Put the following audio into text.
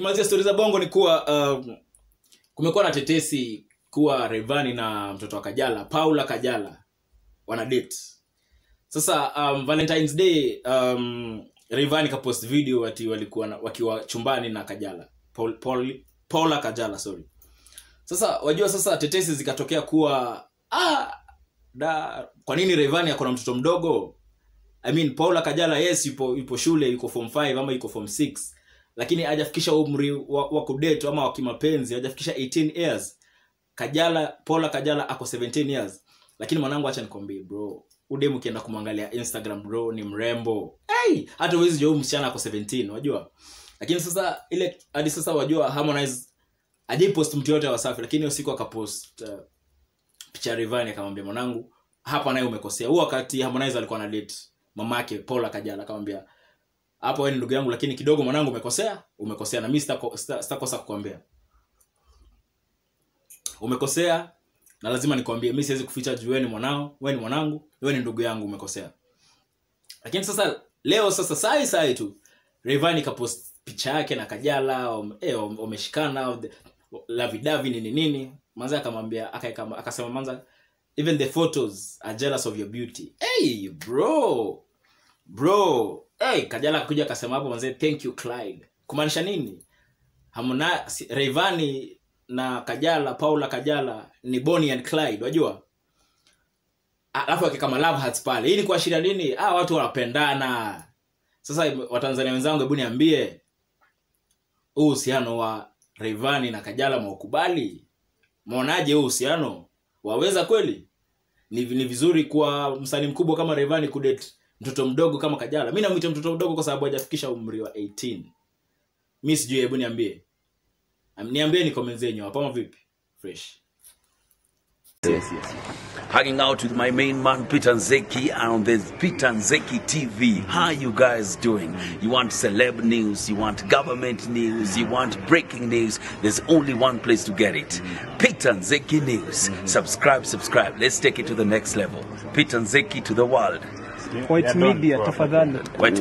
kimalizia stori za bongo ni kuwa um, kumekuwa na tetesi kuwa revani na mtoto wa kajala paula kajala wana date sasa um, valentines day um, revani kapost video ati walikuwa wakiwa chumbani na kajala Paul, Paul, paula kajala sorry sasa wajua sasa tetesi zikatokea kuwa ah, da kwa nini revani akona mtoto mdogo i mean paula kajala yes yupo yupo shule yuko form 5 ama yuko form lakini hajafikisha umri wa, wa ama wa kimapenzi hajafikisha 18 years kajala pola kajala ako 17 years lakini mwanangu acha nikwambie bro udem ukienda kumwangalia instagram bro ni mrembo hey! hata uwezi jua msichana ako 17 wajua lakini sasa ile hadi sasa wajua harmonize post mtu yote wasafi lakini hiyo siku akapost uh, picha rivani akamwambia mwanangu hapa naye umekosea huo wakati harmonize alikuwa na date mama yake paul akajala akamwambia hapo wewe ni ndugu yangu lakini kidogo mwanangu umekosea umekosea na mimi sitakosa sita, kukwambia umekosea na lazima nikwambie mimi siwezi kuficha juu wewe ni mwanao wewe ni mwanangu wewe ni ndugu yangu umekosea lakini sasa leo sasa sai sai tu revan ikapost picha yake na Kajala wameshikana om, eh, lavidavi nini nini manza akamwambia akasema manza even the photos are jealous of your beauty hey bro bro hey, Kajala akakuja akasema hapo mzee, thank you Clyde. Kumaanisha nini? Hamna Rayvanny na Kajala, Paula Kajala ni Bonnie and Clyde, wajua? Alafu akika love hearts pale. Hii ni kuashiria nini? Ah, watu wanapendana. Sasa Watanzania wenzangu, hebu niambie huu uhusiano wa Rayvanny na Kajala mwaukubali? Mwaonaje huu uhusiano? Waweza kweli? Ni, ni vizuri kwa msanii mkubwa kama Rayvanny kudate mtoto mdogo kama kajala mi namwita mtoto mdogo kwa sababu hajafikisha umri wa 18 mi sijui hebu niambie niambie ni comment zenyu hapa vipi fresh yes, yes. yes. hanging out with my main man Peter Nzeki on the Peter Nzeki TV. How are you guys doing? You want celeb news, you want government news, you want breaking news. There's only one place to get it. Peter Nzeki News. Mm-hmm. Subscribe, subscribe. Let's take it to the next level. Peter Nzeki to the world. White media tafadhali. White